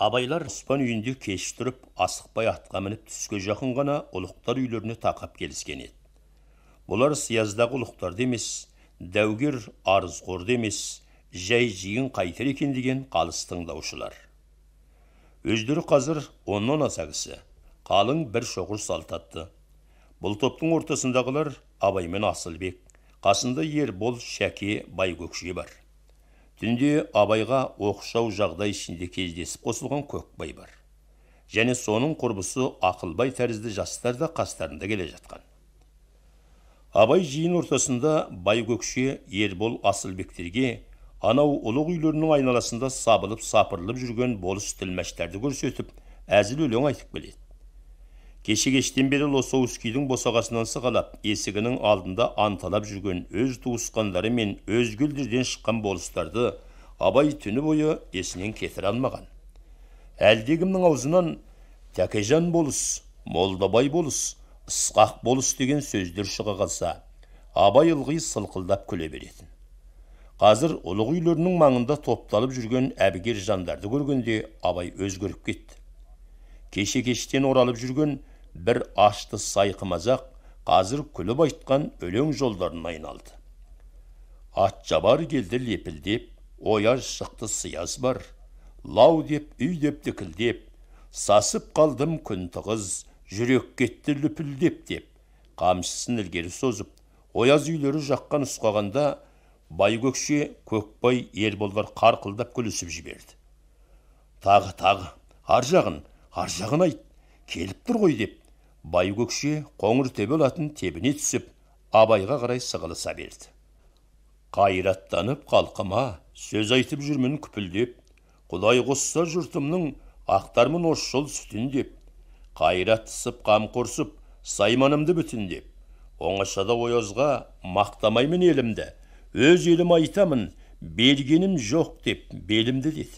абайлар ұспан үйінде кеш тұрып асықпай атқа мініп түске жақын ғана ұлықтар үйлеріне тақап келіскен еді бұлар сияздағы ұлықтарды емес дәугер арызқорды емес жай жиын қайтер екен деген қалыс тыңдаушылар өздері қазір оннан аса кісі қалың бір шоғыр салтатты. бұл топтың ортасындағылар абай мен асылбек қасында ербол шәке байкөкше бар түнде абайға оқшау жағдай ішінде кездесіп қосылған көкбай бар және соның құрбысы ақылбай тәрізді жастар да қастарында келе жатқан абай жиын ортасында бай байкөкше ербол асылбектерге анау ұлық үйлерінің айналасында сабылып сапырылып жүрген болыс тілмәштарды көрсетіп әзіл өлең айтып келеді кеше кештен бері лосовскийдің босағасынан сығалап есігінің алдында анталап жүрген өз туысқандары мен өзге елдерден шыққан болыстарды абай түні бойы есінен кетіре алмаған әлдекімнің аузынан тәкежан болыс молдабай болыс ысқақ болыс деген сөздер шыға қалса абай ылғи сылқылдап күле беретін қазір ұлық үйлерінің маңында топталып жүрген әбігер жандарды көргенде абай өзгеріп кетті кеше кештен оралып жүрген бір ашты сайқымазақ, қазір күліп айтқан өлең жолдарына айналды атжабар келді лепілдеп ояз шықты сияз бар лау деп үй деп дікілдеп сасып қалдым күн тығыз жүрек кетті лүпілдеп деп қамшысын ілгері созып ояз үйлері жаққа нұсқағанда байкөкше көкбай ерболдар қарқылдап күлісіп жіберді тағы тағы ар жағын ар жағын айт келіп тұр ғой деп байкөкше қоңыр төбел атын тебіне түсіп абайға қарай сығылыса берді қайраттанып қалқыма сөз айтып жүрмін күпілдеп құдай қосса жұртымның ақтармын жол сүтін деп қайраттысып қамқорсып сайманымды деп. оңашада оязға мақтамаймын елімді өз елім айтамын бергенім жоқ деп белімді деді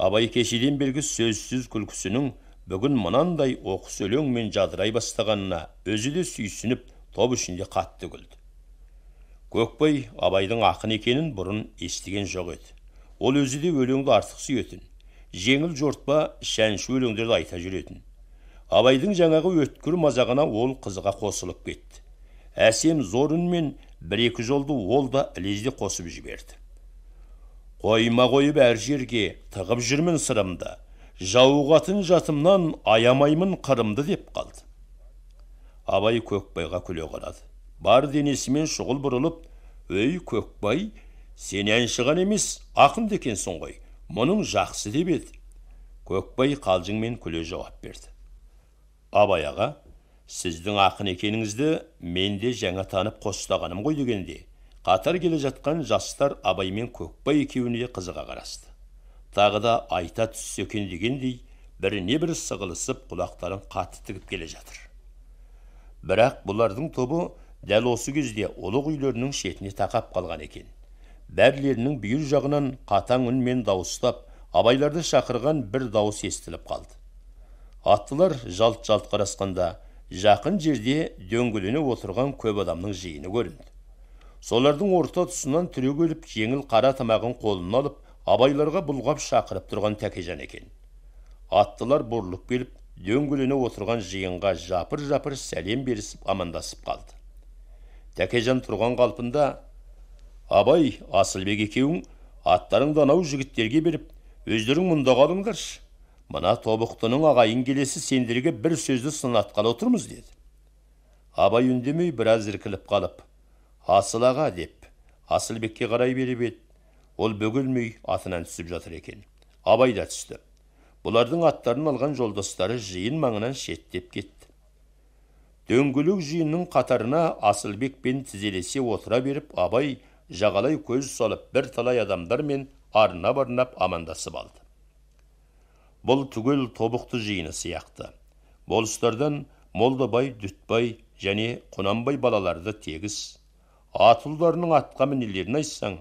абай кешеден бергі сөзсіз күлкісінің бүгін мынандай оқыс өлеңмен жадырай бастағанына өзі де сүйсініп топ ішінде қатты күлді көкбай абайдың ақын екенін бұрын естіген жоқ еді ол өзі де өлеңді артық сүйетін жеңіл жортпа шәнші өлеңдерді айта жүретін абайдың жаңағы өткір мазағына ол қызыға қосылып кетті әсем зор үнмен бір екі жолды ол да лезде қосып жіберді қойма қойып әр жерге тығып жүрмін сырымды жауығатын жатымнан аямаймын қырымды деп қалды абай көкбайға күле қарады бар денесімен шұғыл бұрылып өй көкбай сен әнші ғана емес ақын екенсің ғой мұның жақсы деп еді көкбай қалжыңмен күле жауап берді абай аға сіздің ақын екеніңізді мен де жаңа танып қостағаным ғой дегенде қатар келе жатқан жастар абай мен көкбай екеуіне қызыға қарасты тағы да айта түссе екен дегендей біріне бірі сығылысып құлақтарын қатты тігіп келе жатыр бірақ бұлардың тобы дәл осы кезде ұлық үйлерінің шетіне тақап қалған екен бәрлерінің бүйір жағынан қатаң үнмен дауыстап абайларды шақырған бір дауыс естіліп қалды аттылар жалт жалт қарасқанда жақын жерде дөңгелене отырған көп адамның жиыны көрінді солардың орта тұсынан түрегеліп жеңіл қара тамағын қолына алып абайларға бұлғап шақырып тұрған тәкежан екен аттылар бұрылып келіп дөңгелене отырған жиынға жапыр жапыр сәлем берісіп амандасып қалды тәкежан тұрған қалпында абай асылбек екеуің аттарыңды анау жігіттерге беріп өздерің мұнда қалыңдаршы мына тобықтының ағайын келесі сендерге бір сөзді сынатқалы отырмыз деді абай үндемей біраз іркіліп қалып асыл аға деп асылбекке қарай беріп еді ол бөгелмей атынан түсіп жатыр екен абай да түсті бұлардың аттарын алған жолдастары жиын маңынан шеттеп кетті дөңгелек жиынның қатарына асылбекпен тізелесе отыра беріп абай жағалай көз салып бір талай адамдармен арнап арнап амандасып алды бұл түгел тобықты жиыны сияқты болыстардан молдабай дүтбай және құнанбай балаларды тегіс атылдарының атқа мінелерін айтсаң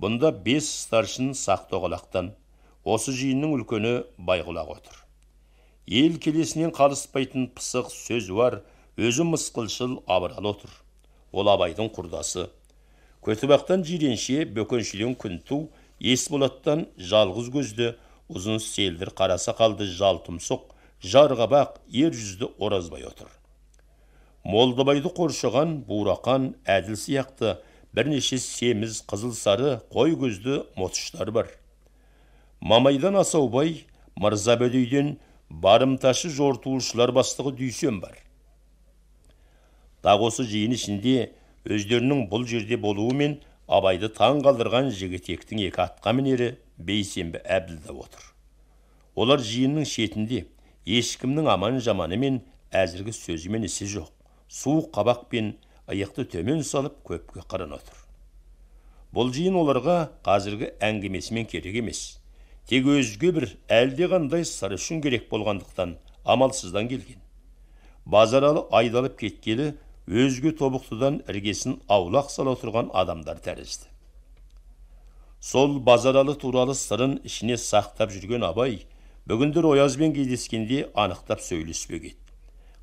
бұнда бес старшын сақтоғалақтан осы жиынның үлкені байғұлақ отыр ел келесінен қалыспайтын пысық сөз бар өзі мысқылшыл абыралы отыр ол абайдың құрдасы көтібақтан жиренше бөкеншіден күнту есболаттан жалғыз көзді ұзын селдір қара сақалды жал тұмсық ер жүзді оразбай отыр Молдыбайды қоршыған, бурақан әділ сияқты бірнеше семіз қызыл сары қой көзді мотыштар бар мамайдан асаубай мырза барымташы жортуылшылар бастығы дүйсен бар тағы осы жиын ішінде өздерінің бұл жерде болуы мен абайды таң қалдырған жігітектің екі атқа мінері бейсенбі әбділда отыр олар жиынның шетінде ешкімнің аман жаманы мен әзіргі сөзімен ісі жоқ суық пен иықты төмен салып көпке қаран отыр бұл жиын оларға қазіргі әңгімесімен керек емес тек өзге бір әлдеқандай сыр үшін керек болғандықтан амалсыздан келген базаралы айдалып кеткелі өзге тобықтыдан іргесін аулақ сала отырған адамдар тәрізді сол базаралы туралы сырын ішіне сақтап жүрген абай бүгіндер оязбен кездескенде анықтап сөйлеспек еді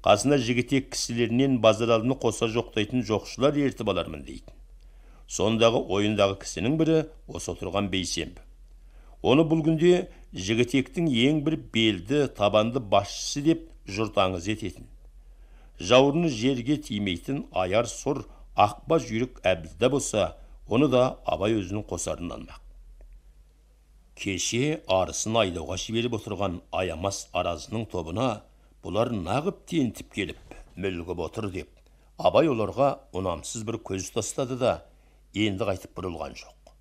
қасына жігітек кісілерінен базаралыны қоса жоқтайтын жоқшылар ертіп алармын дейді сондағы ойындағы кісінің бірі осы отырған бейсенбі оны бұл күнде жігітектің ең бір белді табанды басшысы деп жұрт аңыз ететін жауырыны жерге тимейтін аяр сұр ақба жүйрік әбділда болса оны да абай өзінің қосарынан алмақ кеше арысын айдауға жіберіп отырған аямас аразының тобына бұлар нағып тентіп келіп мүлгіп отыр деп абай оларға ұнамсыз бір көз тастады да енді қайтып бұрылған жоқ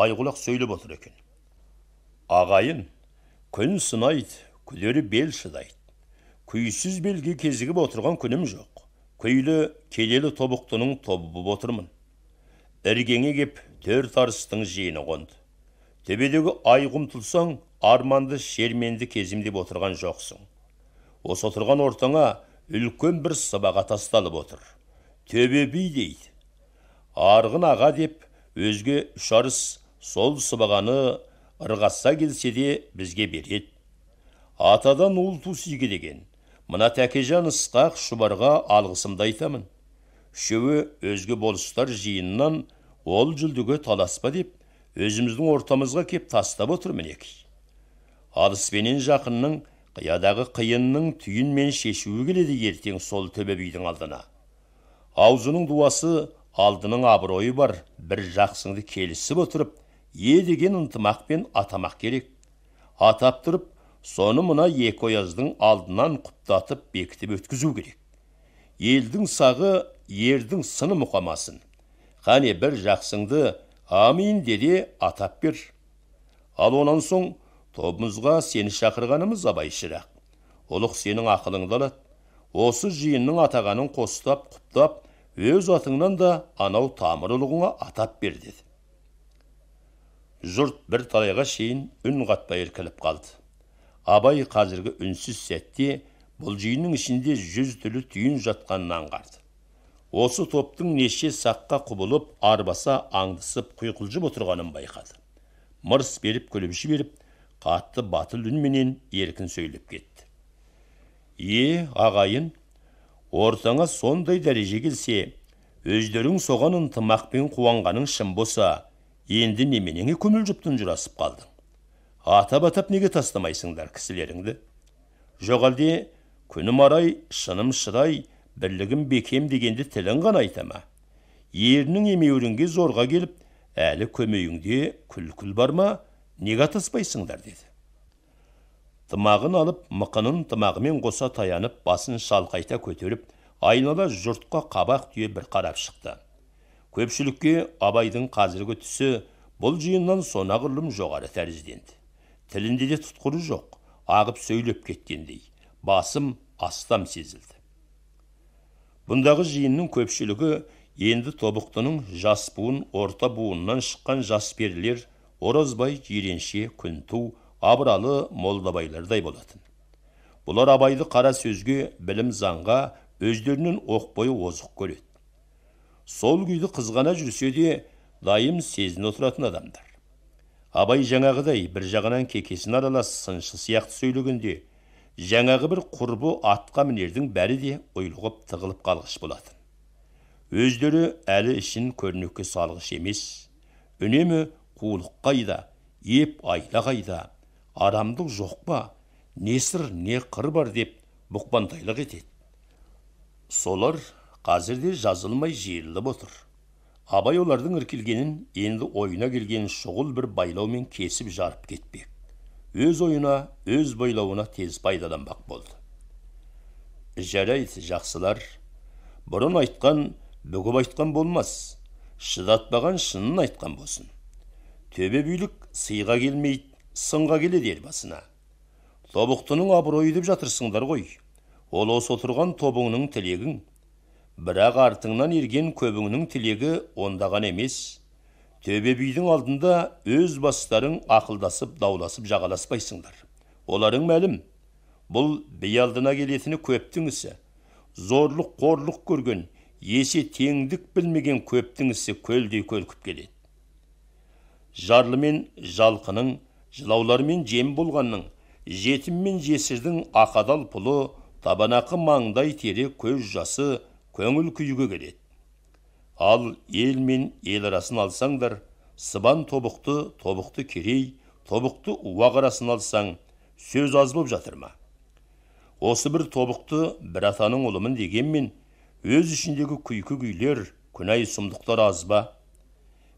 байғұлақ сөйлеп отыр екен ағайын күн сынайды күдері бел шыдайды күйсіз белге кезігіп отырған күнім жоқ күйлі келелі тобықтының боп отырмын іргеңе кеп төрт арыстың жиыны қонды төбедегі ай құмтылсаң арманды шерменді деп отырған жоқсың осы отырған ортаңа үлкен бір сыбаға тасталып отыр төбе би дейді арғын аға деп өзге үш арыс сол сыбағаны ырғасса келсе де бізге береді атадан ұл ту сүйге деген мына тәкежан ысқақ шұбарға алғысымды айтамын үшеуі өзге болыстар жиынынан ол жүлдіге таласпа деп өзіміздің ортамызға кеп тастап отыр мінекей алыспенен жақынның қиядағы қиынның түйін мен шешуі келеді ертең сол төбе бидің алдына аузының дуасы алдының абыройы бар бір жақсыңды келісіп отырып е деген ынтымақпен атамақ керек атап тұрып соны мына екі ояздың алдынан құптатып бекітіп өткізу керек елдің сағы ердің сыны мұқамасын қане бір жақсыңды амин деде атап бер ал онан соң тобымызға сені шақырғанымыз абай шырақ ұлық сенің ақылыңды алады осы жиынның атағанын қостап құптап өз атыңнан да анау тамыр ұлығыңа атап бер деді жұрт бір талайға шейін үн қатпай іркіліп қалды абай қазіргі үнсіз сәтте бұл жиынның ішінде жүз түрлі түйін жатқанын аңғарды осы топтың неше саққа құбылып арбаса аңдысып құйқылжып отырғанын байқады мырс беріп күліп жіберіп қатты батыл үнменен еркін сөйлеп кетті е ағайын ортаңа сондай дәреже келсе өздерің соған ынтымақпен қуанғаның шын болса енді неменеңе жұптын жұрасып қалдың атап атап неге тастамайсыңдар кісілеріңді жоқ әлде күнім арай шыным шырай бірлігім бекем дегенде тілің ғана айта ма ерінің емеурінге зорға келіп әлі көмейіңде күлкіл бар ма неге атаспайсыңдар деді тымағын алып мықынын тымағымен қоса таянып басын шалқайта көтеріп айнала жұртқа қабақ түйе бір қарап шықты көпшілікке абайдың қазіргі түсі бұл жиыннан сонағұрлым жоғары тәрізденді тілінде де тұтқыры жоқ ағып сөйлеп кеткендей басым астам сезілді бұндағы жиынның көпшілігі енді тобықтының жас буын орта буыннан шыққан жас перілер оразбай жиренше күнту абыралы молдабайлардай болатын бұлар абайды қара сөзге білім заңға өздерінен оқ бойы озық көреді сол күйді қызғана жүрсе де дайым сезіне отыратын адамдар абай жаңағыдай бір жағынан кекесін аралас сыншы сияқты сөйлегенде жаңағы бір құрбы атқа мінердің бәрі де ұйлығып тығылып қалғыш болатын өздері әлі ішін көрнекке салғыш емес үнемі қулық қайда еп айла қайда адамдық жоқ па не сыр не қыр бар деп бұқпантайлық етеді солар қазірде жазылмай жиырылып отыр абай олардың іркілгенін енді ойына келген шұғыл бір байлаумен кесіп жарып кетпек өз ойына өз байлауына тез пайдаланбақ болды жарайды жақсылар бұрын айтқан бүгіп айтқан болмас шыдатпаған шынын айтқан болсын төбе бүйлік сыйға келмейді сынға келеді ел басына тобықтының абыройы деп жатырсыңдар ғой ол осы отырған тобыңның тілегің бірақ артыңнан ерген көбіңнің тілегі ондаған емес төбе бидің алдында өз бастарың ақылдасып дауласып жағаласпайсыңдар оларың мәлім бұл би алдына келетіні көптің ісі зорлық қорлық көрген есе теңдік білмеген көптің ісі көлдей көлкіп келеді жарлы мен жалқының жылаулармен жем болғанның жетім мен жесірдің ақадал пұлы табанақы маңдай тере көз жасы көңіл күйге келеді ал ел мен ел арасын алсаңдар сыбан тобықты тобықты керей тобықты уақ арасын алсаң сөз аз болып жатыр осы бір тобықты бір атаның ұлымын дегенмен өз ішіндегі күйкі күйлер күнәй сұмдықтар аз ба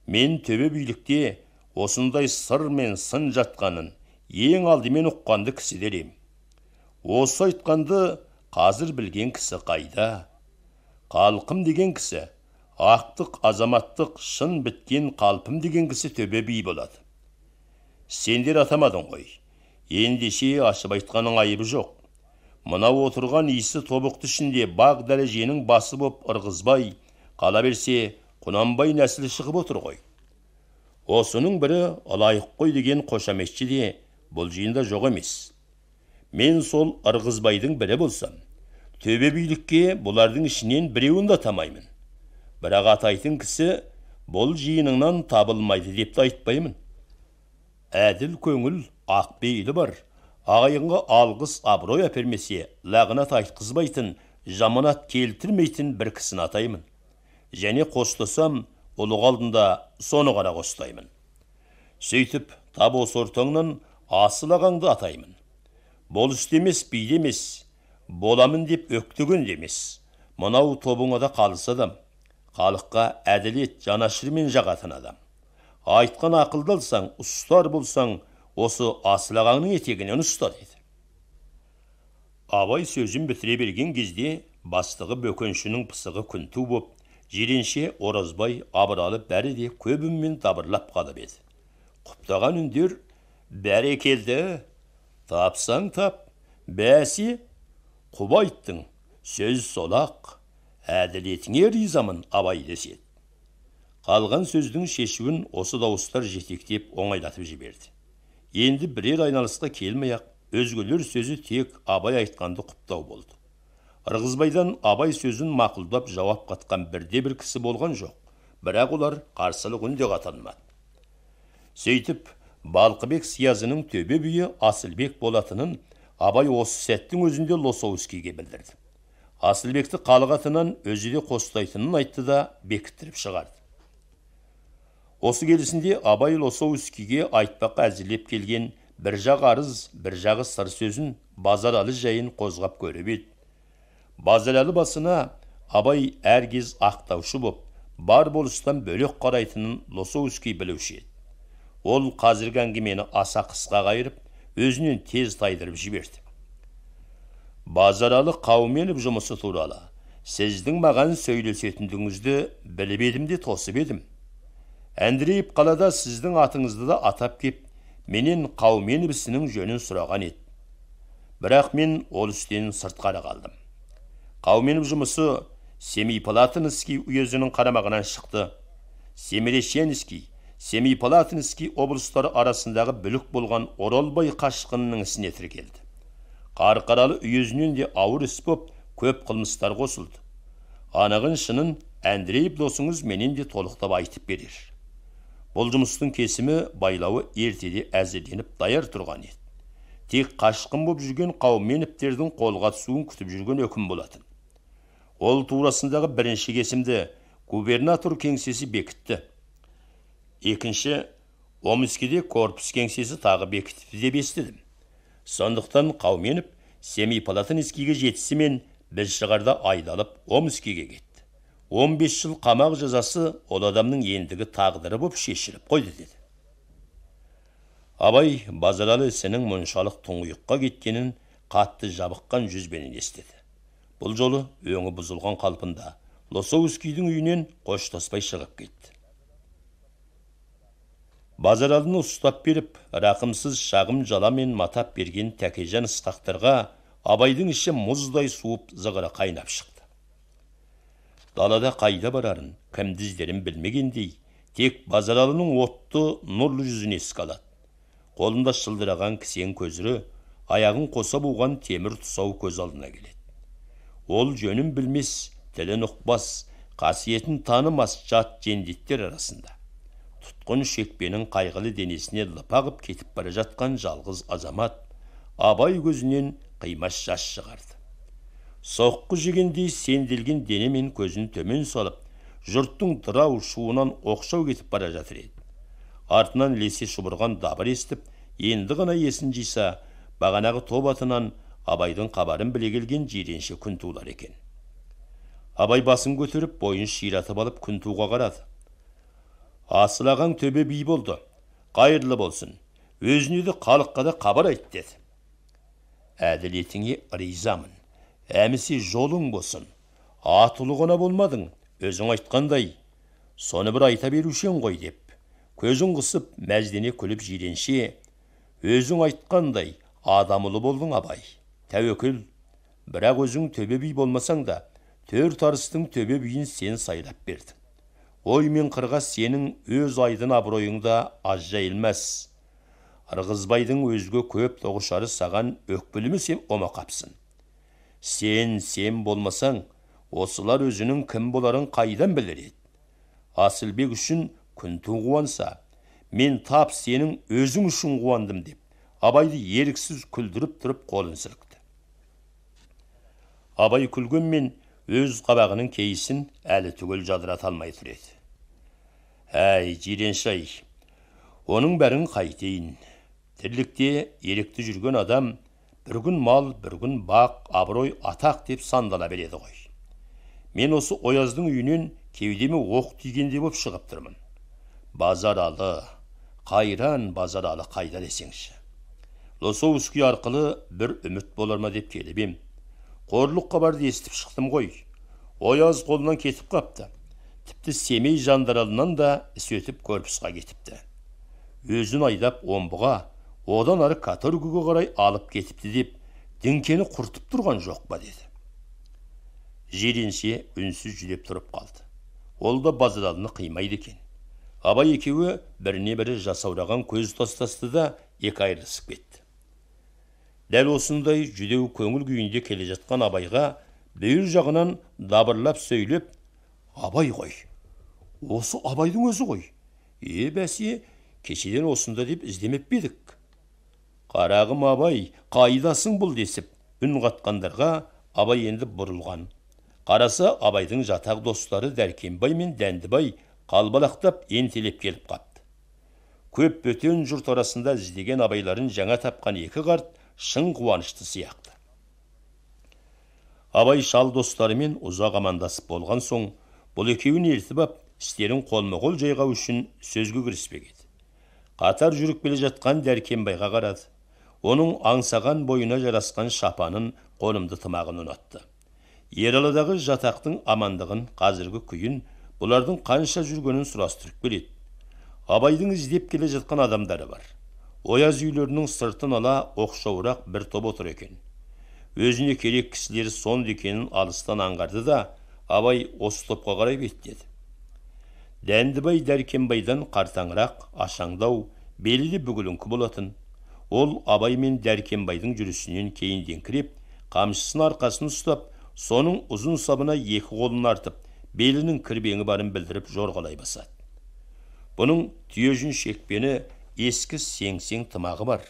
мен төбе билікте осындай сыр мен сын жатқанын ең алдымен ұққанды кісілер ем осы айтқанды қазір білген кісі қайда қалқым деген кісі ақтық азаматтық шын біткен қалпым деген кісі төбе би болады сендер атамадың ғой ендеше ашып айтқаның айыбы жоқ мынау отырған исі тобықты ішінде бақ дәреженің басы боп ырғызбай қала берсе құнанбай нәсілі шығып отыр ғой осының бірі алайық қой деген қошаметші де бұл жиында жоқ емес мен сол ырғызбайдың бірі болсам төбе билікке бұлардың ішінен біреуін де тамаймын бірақ атайтын кісі бұл жиыныңнан табылмайды деп те айтпаймын әділ көңіл ақ бейілі бар ағайынға алғыс абырой әпермесе лағынат айтқызбайтын жаманат келтірмейтін бір кісіні атаймын және қостасам ұлық алдында соны ғана қостаймын сөйтіп тап осы ортаңнан асыл атаймын та емес де емес боламын деп өктігін демес, емес мынау тобыңа да қалыс адам халыққа әділет жанашырмен жағатын адам айтқан ақылды ұстар болсаң осы асыл ағаңның етегінен ұста деді абай сөзін бітіре берген кезде бастығы бөкеншінің пысығы күнту боп жиренше оразбай абыралы бәрі де үнмен дабырлап қалып еді құптаған үндер бәрекелді тапсаң тап бәсе құп айттың сөз солақ әділетіңе ризамын абай деседі қалған сөздің шешуін осы дауыстар жетектеп оңайлатып жіберді енді бірер айналысқа келмей ақ өзгелер сөзі тек абай айтқанды құптау болды ырғызбайдан абай сөзін мақұлдап жауап қатқан бірде бір кісі болған жоқ бірақ олар қарсылық үн де қатанмады сөйтіп балқыбек сиязының төбе биі асылбек болатынын абай осы сәттің өзінде лосовскийге білдірді асылбекті халық атынан өзі де қостайтынын айтты да бекіттіріп шығарды осы келісінде абай лосовскийге айтпаққа әзірлеп келген бір жағарыз бір жағы сыр сөзін базаралы жайын қозғап көріп еді базаралы басына абай әргез ақтаушы боп бар болыстан бөлек қарайтынын лосовский білуші еді ол қазіргі әңгімені аса қысқа қайырып өзінен тез тайдырып жіберді базаралы қауменов жұмысы туралы сіздің маған сөйлесетіндігіңізді біліп едім де тосып едім әндреев қалада сіздің атыңызды да атап кеп менен қауменов ісінің жөнін сұраған еді бірақ мен ол істен сыртқары қалдым қауменов жұмысы семей палатинский уезінің қарамағынан шықты семирещенский семей облыстары арасындағы бүлік болған оралбай қашқынының ісіне тіркелді қарқаралы үйезінен де ауыр іс боп көп қылмыстар қосылды анығын шынын әндреев досыңыз менен де толықтап айтып берер бұл жұмыстың кесімі байлауы ертеде әзірленіп даяр тұрған еді тек қашқын боп жүрген қауменовтердің қолға түсуін күтіп жүрген өкім болатын ол турасындағы бірінші кесімді губернатор кеңсесі бекітті екінші омскіде корпус кеңсесі тағы бекітті деп естідім сондықтан қауменов семей палатинскийге жетісімен біз шығарда айдалып омскіге кетті 15 жыл қамақ жазасы ол адамның ендігі тағдыры боп шешіліп қойды деді абай базаралы ісінің мұншалық тұңғиыққа кеткенін қатты жабыққан жүзбенен естеді бұл жолы өңі бұзылған қалпында лосовскийдің үйінен қоштаспай шығып кетті базаралыны ұстап беріп рақымсыз шағым жаламен матап берген тәкежан ысқақтарға абайдың іші мұздай суып зығыры қайнап шықты далада қайда барарын кімді білмегендей тек базаралының отты нұрлы жүзіне еске қолында шылдыраған кісен көзірі аяғын қоса буған темір тұсау көз алдына келеді ол жөнін білмес тілін ұқпас қасиетін танымас жат жендеттер арасында тұтқын шекпенің қайғылы денесіне лыпағып кетіп бара жатқан жалғыз азамат абай көзінен қимас жас шығарды соққы жегендей сенделген денемен көзін төмен салып жұрттың дырау шуынан оқшау кетіп бара жатыр еді артынан лесе шұбырған дабыр естіп енді ғана есін жиса бағанағы топ атынан абайдың қабарын біле келген жиренше күнтулар екен абай басын көтеріп бойын ширатып алып күнтуға қарады Асылаған төбе би болды қайырлы болсын өзіне де халыққа да хабар айт деді әділетіңе ризамын әмісе жолың болсын атылы ғана болмадың өзің айтқандай соны бір айта беруші ең ғой деп көзін қысып мәждене күліп жиренше өзің айтқандай адамылы болдың абай тәуекел бірақ өзің төбе би болмасаң да төрт арыстың төбе биін сен сайлап берді. ой мен қырға сенің өз айдын абыройың да аз жайылмас ырғызбайдың өзге көп тоғышары саған өкпілімі сен омақапсын. сен сен болмасаң осылар өзінің кім боларын қайдан білер еді асылбек үшін күнту қуанса мен тап сенің өзің үшін қуандым деп абайды еріксіз күлдіріп тұрып қолын абай күлгенмен өз қабағының кейісін әлі түгел жадырата алмай тұр еді әй жиренші ай оның бәрін қайтейін тірлікте ерікті жүрген адам бір күн мал бір күн бақ абырой атақ деп сандала береді ғой мен осы ояздың үйінен кеудеме оқ тигендей боп шығып тұрмын базаралы қайран базаралы қайда десеңші лосовский арқылы бір үміт болар ма деп келіп ем қорлық хабарды естіп шықтым ғой ояз қолынан кетіп қапты тіпті семей жандаралынан да іс өтіп корпусқа кетіпті өзін айдап омбыға одан ары каторгаға қарай алып кетіпті деп діңкені құртып тұрған жоқ па деді жиренше үнсіз жүдеп тұрып қалды ол да базаралыны қимайды екен абай екеуі біріне бірі жасаураған көз тастасты да екі айырылысып кетті дәл осындай жүдеу көңіл күйінде келе жатқан абайға бүйір жағынан дабырлап сөйлеп абай ғой осы абайдың өзі ғой е бәсе кешеден осында деп іздемеп пе едік қарағым абай қайдасың бұл десіп үн қатқандарға абай енді бұрылған қараса абайдың жатақ достары дәркембай мен дәндібай қалбалақтап ентелеп келіп қапты көп бөтен жұрт арасында іздеген абайларын жаңа тапқан екі қарт шын қуанышты сияқты абай шал достарымен ұзақ амандасып болған соң бұл екеуін ертіп ап істерін қолма қол жайғау үшін сөзге кіріспек еді қатар жүріп келе жатқан дәркембайға қарады оның аңсаған бойына жарасқан шапанын қолымды тымағын ұнатты ералыдағы жатақтың амандығын қазіргі күйін бұлардың қанша жүргенін сұрастырып келеді абайдың іздеп келе жатқан адамдары бар ояз үйлерінің сыртын ала оқшауырақ бір топ отыр екен өзіне керек кісілері сонд екенін алыстан аңғарды да абай осы топқа қарай беттеді дәндібай дәркембайдан қартаңырақ ашаңдау белі бүгіліңкі болатын ол абай мен дәркембайдың жүрісінен кейіндеңкіреп қамшысын арқасын ұстап соның ұзын сабына екі қолын артып белінің кірбеңі барын білдіріп жорғалай басады бұның жүн шекпені ескі сеңсең тымағы бар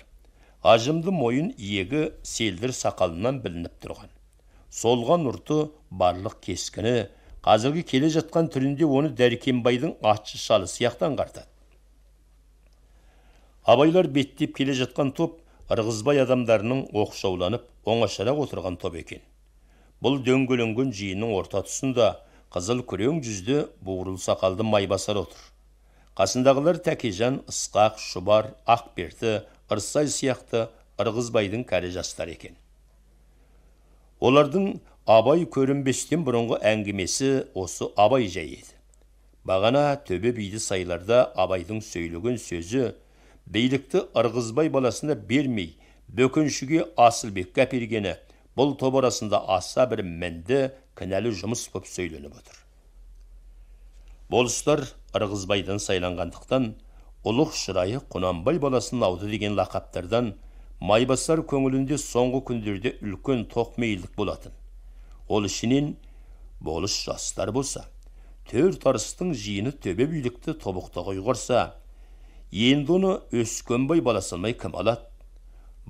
ажымды мойын иегі селдір сақалынан білініп тұрған солған ұрты барлық кескіні қазіргі келе жатқан түрінде оны дәркембайдың атшы шалы сияқты аңғартады абайлар беттеп келе жатқан топ ырғызбай адамдарының оқшауланып оңашарақ отырған топ екен бұл дөңгеленген жиынның орта тұсында қызыл күрең жүзді буырыл сақалды майбасар отыр қасындағылар тәкежан ысқақ шұбар ақберді ырсай сияқты ырғызбайдың кәрі жастар екен олардың абай көрінбестен бұрынғы әңгімесі осы абай жай еді бағана төбе биді сайларда абайдың сөйлеген сөзі билікті ырғызбай баласына бермей бөкеншіге асылбекке әпергені бұл топ арасында аса бір мінді кінәлі жұмыс боп сөйленіп отыр болыстар ырғызбайдан сайланғандықтан ұлық шырайы құнанбай баласының ауды деген лақаптардан майбасар көңілінде соңғы күндерде үлкен тоқмейілдік болатын ол ішінен болыс жастар болса төрт арыстың жиыны төбе билікті тобықтыға ұйғарса енді оны өскенбай баласылмай кім алады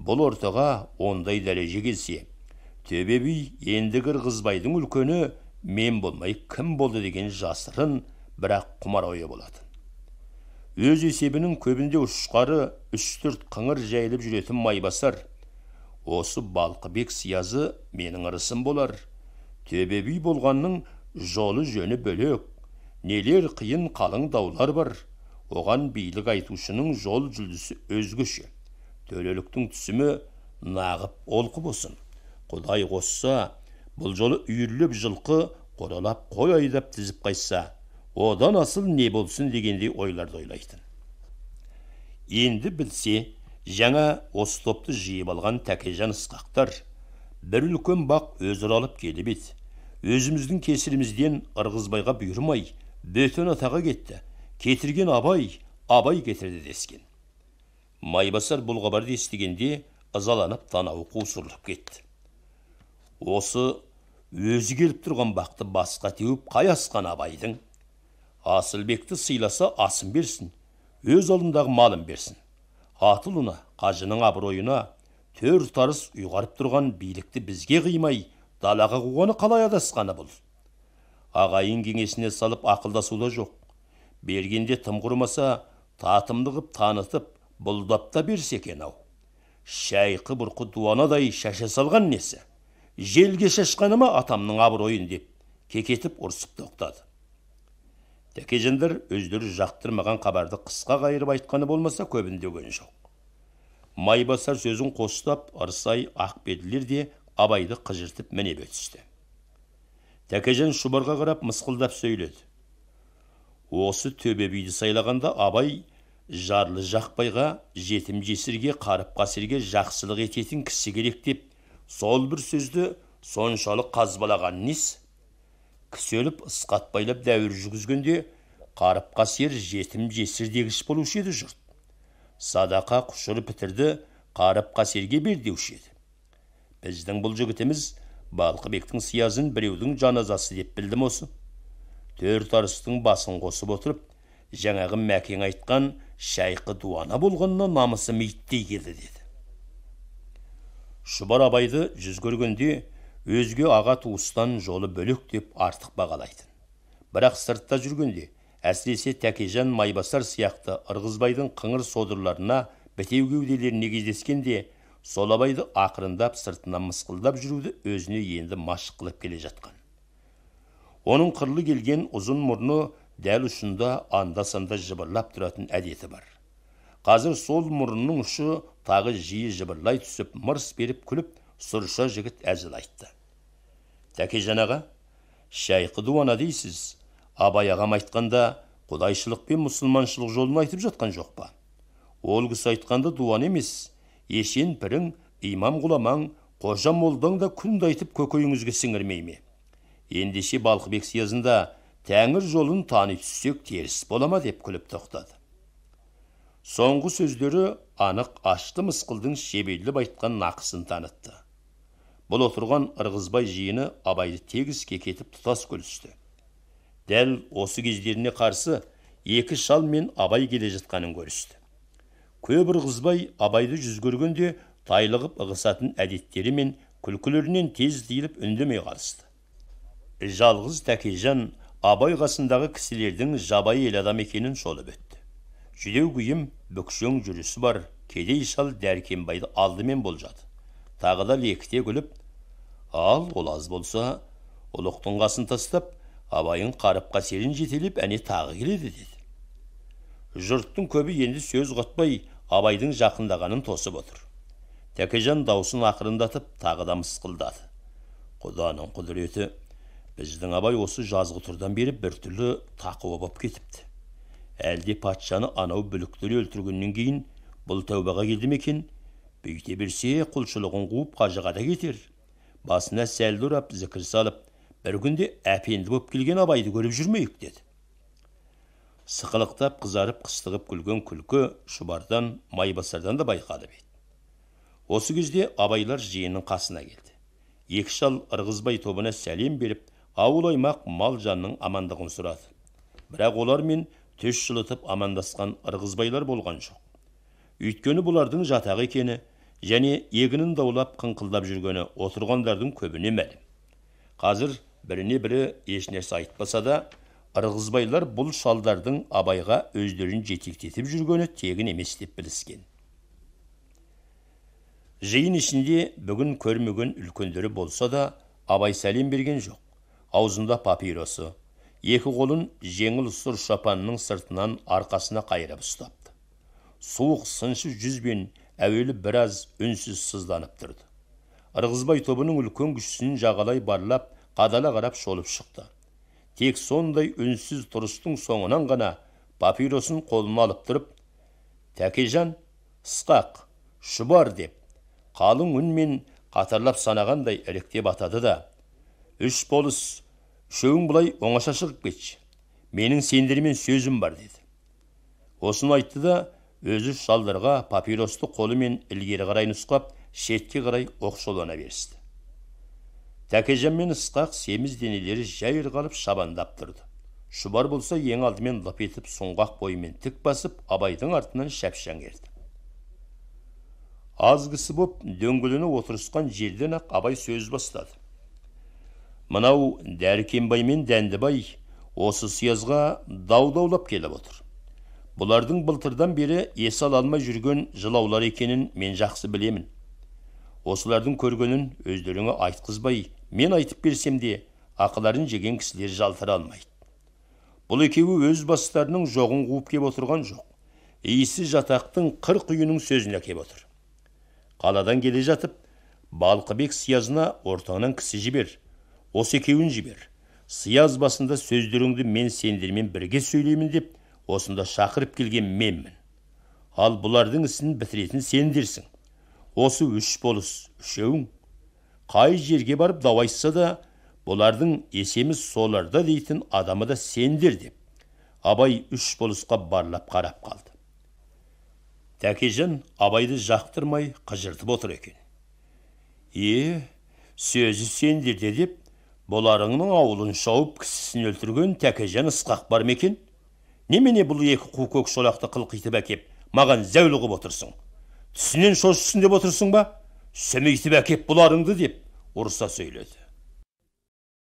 бұл ортаға ондай дәреже келсе төбе би ендігі ырғызбайдың үлкені мен болмай кім болды деген жасырын бірақ құмар ойы болатын өз есебінің көбінде ұшқары үш төрт қыңыр жайылып жүретін майбасар осы балқыбек сиязы менің ырысым болар төбе би болғанның жолы жөні бөлек нелер қиын қалың даулар бар оған билік айтушының жол жүлдісі өзгеше төреліктің түсімі нағып олқы болсын құдай қосса бұл жолы үйірлеп жылқы қоралап қой айдап тізіп қайтса одан асыл не болсын дегенде ойларды ойлайтын енді білсе жаңа осы топты жиып алған тәкежан ысқақтар бір үлкен бақ өзір алып келіп еді өзіміздің кесірімізден ырғызбайға бұйырмай бөтен атаға кетті кетірген абай абай кетірді дескен майбасар бұл хабарды естігенде ызаланып танауы қусырылып кетті осы өзі келіп тұрған бақты басқа теуіп қай асқан абайдың асылбекті сыйласа асын берсін өз алдындағы малын берсін атылына қажының абыройына төр тарыс ұйғарып тұрған билікті бізге қимай далаға қуғаны қалай адасқаны бұл ағайын кеңесіне салып ақылдасуда жоқ бергенде тым құрмаса татымды танытып бұлдап та берсе екен ау шайқы бұрқы дуанадай шаша салған несі желге шашқаны ма атамның абыройын деп кекетіп ұрсып тоқтады тәкежандар өздері жақтырмаған қабарды қысқа қайырып айтқаны болмаса көбінде дөген жоқ майбасар сөзін қостап ырсай ақбеділер де абайды қыжыртып мінеп өтісті тәкежан шұбарға қарап мысқылдап сөйледі осы төбе биді сайлағанда абай жарлы жақпайға жетім жесірге қарып қасерге жақсылық ететін кісі керек деп сол бір сөзді соншалық қазбалаған несі кіселіп ысқат байлап дәуір жүргізгенде қарып қасер жетім жесірдегіш дегіш болушы еді жұрт садақа құшыр пітірді қарып қасерге бер деуші еді біздің бұл жігітіміз балқыбектің сиязын біреудің жаназасы деп білдім осы төрт арыстың басын қосып отырып жаңағы мәкең айтқан шайқы дуана болғанына намысы миттей келді деді шұбар абайды жүз көргенде өзге аға туыстан жолы бөлек деп артық бағалайтын бірақ сыртта жүргенде әсіресе тәкежан майбасар сияқты ырғызбайдың қыңыр содырларына бітеу кеуделеріне кездескенде сол абайды ақырындап сыртынан мысқылдап жүруді өзіне енді машық қылып келе жатқан оның қырлы келген ұзын мұрны дәл ұшында анда санда жыбырлап тұратын әдеті бар қазір сол мұрнының ұшы тағы жиі жыбырлай түсіп мырс беріп күліп Сұрша жігіт әзіл айтты тәкежан аға шайқы дуана дейсіз абай ағам айтқанда құдайшылық пен мұсылманшылық жолын айтып жатқан жоқ па ол кісі айтқанда дуан емес ешен пірің имам ғұламаң қожа молдаң да күнде айтып көкейіңізге сіңірмей ме ендеше балқыбек сиязында тәңір жолын тани түссек теріс бола ма деп күліп тоқтады соңғы сөздері анық ашты мысқылдың шеберліп айтқан нақысын танытты бұл отырған ырғызбай жиыны абайды тегіс кекетіп тұтас күлісті дәл осы кездеріне қарсы екі шал мен абай келе жатқанын көрісті көп ырғызбай абайды жүз көргенде тайлығып ығысатын әдеттері мен күлкілерінен тез тиіліп үндемей қалысты. жалғыз тәкежан абай қасындағы кісілердің жабайы ел адам екенін шолып өтті жүдеу күйім бүкшең жүрісі бар кедей шал дәркембайды алдымен болжады тағы да лекіте күліп ал ол аз болса ұлықтың қасын тастап абайын қарыпқа қаселін жетелеп әне тағы келеді деді жұрттың көбі енді сөз қатпай абайдың жақындағанын тосып отыр тәкежан даусын ақырындатып тағы да мысқылдады құданың құдіреті біздің абай осы жазғы тұрдан бері біртүрлі тақуа боп кетіпті әлде патшаны анау бүліктер өлтіргеннен кейін бұл тәубаға келді ме екен берсе құлшылығын қуып қажыға да кетер Басына сәлді ұрап зікір салып бір күнде әпенді боп келген абайды көріп жүрмейік деді сықылықтап қызарып қыстығып күлген күлкі шұбардан майбасардан да байқалып еді осы кезде абайлар жиеннің қасына келді екі шал ырғызбай тобына сәлем беріп ауыл аймақ мал жанның амандығын сұрады бірақ олармен түс жылытып амандасқан ырғызбайлар болған жоқ өйткені бұлардың жатақ екені және егінін даулап қыңқылдап жүргені отырғандардың көбіне мәлім қазір біріне бірі ешнәрсе айтпаса да ырғызбайлар бұл шалдардың абайға өздерін жетектетіп жүргені тегін емес деп біліскен жиын ішінде бүгін көрмеген үлкендері болса да абай сәлем берген жоқ аузында папиросы екі қолын жеңіл сұр шапанның сыртынан арқасына қайырып ұстапты суық сыншы жүзбен әуелі біраз үнсіз сызданып тұрды ырғызбай тобының үлкен кішісін жағалай барлап қадала қарап шолып шықты тек сондай үнсіз тұрыстың соңынан ғана папиросын қолына алып тұрып тәкежан ысқақ шұбар деп қалың үнмен қатарлап санағандай іріктеп атады да үш болыс үшеуің былай оңаша шығып кетші менің сендермен сөзім бар деді осыны айтты да өзі шалдарға папиросты қолымен ілгері қарай нұсқап шетке қарай оқшаулана берісті тәкежан мен ысқақ семіз денелері жәйір қалып шабандап тұрды шұбар болса ең алдымен лап етіп сұңғақ бойымен тік басып абайдың артынан шапшаң Аз азғысы боп дөңгіліні отырысқан жерден ақ абай сөз бастады мынау дәркембай мен дәндібай осы сиязға дау даулап келіп отыр бұлардың былтырдан бері есі ала алмай жүрген жылаулар екенін мен жақсы білемін осылардың көргенін өздеріңе айтқызбай мен айтып берсем де ақыларын жеген кісілер жалтыра алмайды бұл екеуі өз бастарының жоғын қуып кеп отырған жоқ иісі жатақтың қырқ үйінің сөзін әкеп отыр қаладан келе жатып балқыбек сиязына ортаңнан кісі жібер осы екеуін жібер сияз басында сөздеріңді мен сендермен бірге сөйлеймін деп осында шақырып келген менмін ал бұлардың ісін бітіретін сендерсің осы үш болыс үшеуің қай жерге барып дау айтса да бұлардың есеміз соларда дейтін адамы да сендер деп абай үш болысқа барлап қарап қалды тәкежан абайды жақтырмай қыжыртып отыр екен е сөзі сендерде деп бұларыңның ауылын шауып кісісін өлтірген тәкежан ысқақ бар ма екен немене бұл екі қу көк шолақты қылқитып әкеп маған зәулі қып отырсың түсінен шошысын деп отырсың ба сүмейтіп әкеп бұларыңды деп ұрыса сөйледі